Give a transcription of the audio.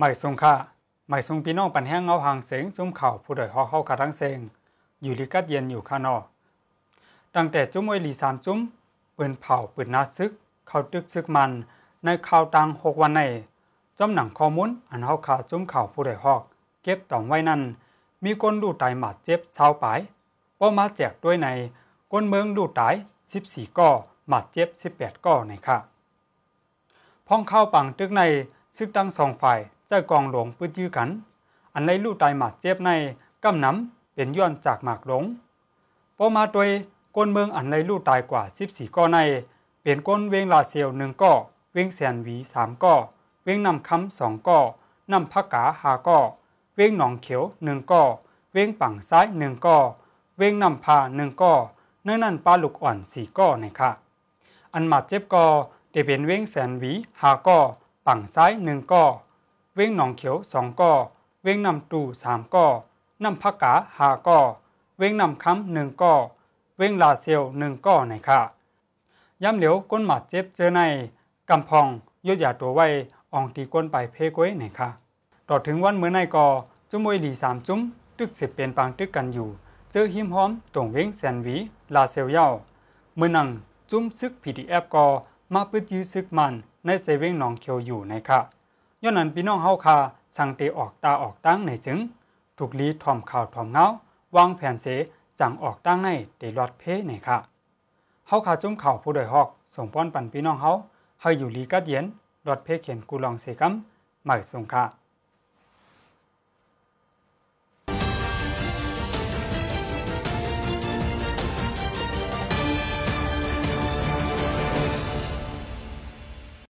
หม่สรงค่าไม่สรงพี่น้องปันแห้งเงาหางเสียงจุ่มเข่าผู้อดหอเข้าขาทั้งเสงอยู่ลิกัดเย็นอยู่ข้านอตั้งแต่จุ้มวยลีสามจุ้มปืนเผาปืนนาซึกเข้าตึกซึกมัน ในข่าวตังหกวันในจอมหนังข้อมูลอันเฮาขาจุ้มเข่าผู้ใดหอก เก็บต่อมไว้นั่น มีคนดูตายหมาดเจ็บชาวปายป้มาแจกด้วยในคนเมืองดูตายสิบสี่ก่อหมาดเจ็บสิบแปดก่อในค่ะพ้องเข้าปังตึกในซึกตั้งสองฝ่ายใจกองหลงปื้นยื้อกัน อันในลู่ตายหมัดเจ็บในกำน้ำเป็นย้อนจากหมากหลง พอมาตัวก้นเมืองอันในลู่ตายกว่า14ก้อใน เปลี่ยนก้นเวงลาเซลหนึ่งก้อเวงแสนวีสามก้อเวงนำคำสองก้อนำพักกาหาก้อเวงหนองเขียวหนึ่งก้อเวงปังซ้ายหนึ่งก้อเวงนำพาหนึ่งก้อเนื่อนั่นปลาลูกอ่อนสี่ก้อในค่ะ อันหมัดเจ็บก้อเดเป็นเวงแสนวีหาก้อปังซ้ายหนึ่งก้อเว้งหนองเขียวสองก่อเว้งนำตู่สามก่อน้ำพักกาหาก่อเว้งนำค้ำหนึ่งก่อเว้งลาเซลหนึ่งก่อไหนค่ะ ย้ำเหลียวก้นหมัดเจ็บเจอในกำพองยดยาตัวไว้อ่องตีก้นไปเพก้วยไหนค่ะ ต่อถึงวันเมื่อในก่อจุ้มวยดีสามจุ้มตึกเสิบเป็นปางตึกกันอยู่ เจอหิมหอมตรงเว้งแสนวี ลาเซลเย่าเมื่อนังจุ้มซึกพีดีแอฟกอมาพืนยื้อซึกมันในเซเว่งหนองเขียวอยู่ในค่ะย้อนนั้นพี่น้องเฮาคาสั่งเตออกตาออกตั้งในจึงถูกลีถ่อมข่าวถ่อมเงาวางแผนเสจังออกตั้งในเตลอดเพในค่ะเฮาคาจุ้มข่าวผู้ดอยหอกส่งป้อนปันพี่น้องเฮาเฮาอยู่ลีกัดเย็นลอดเพเขียนกูลองเสกัมใหม่ยสงค่ะ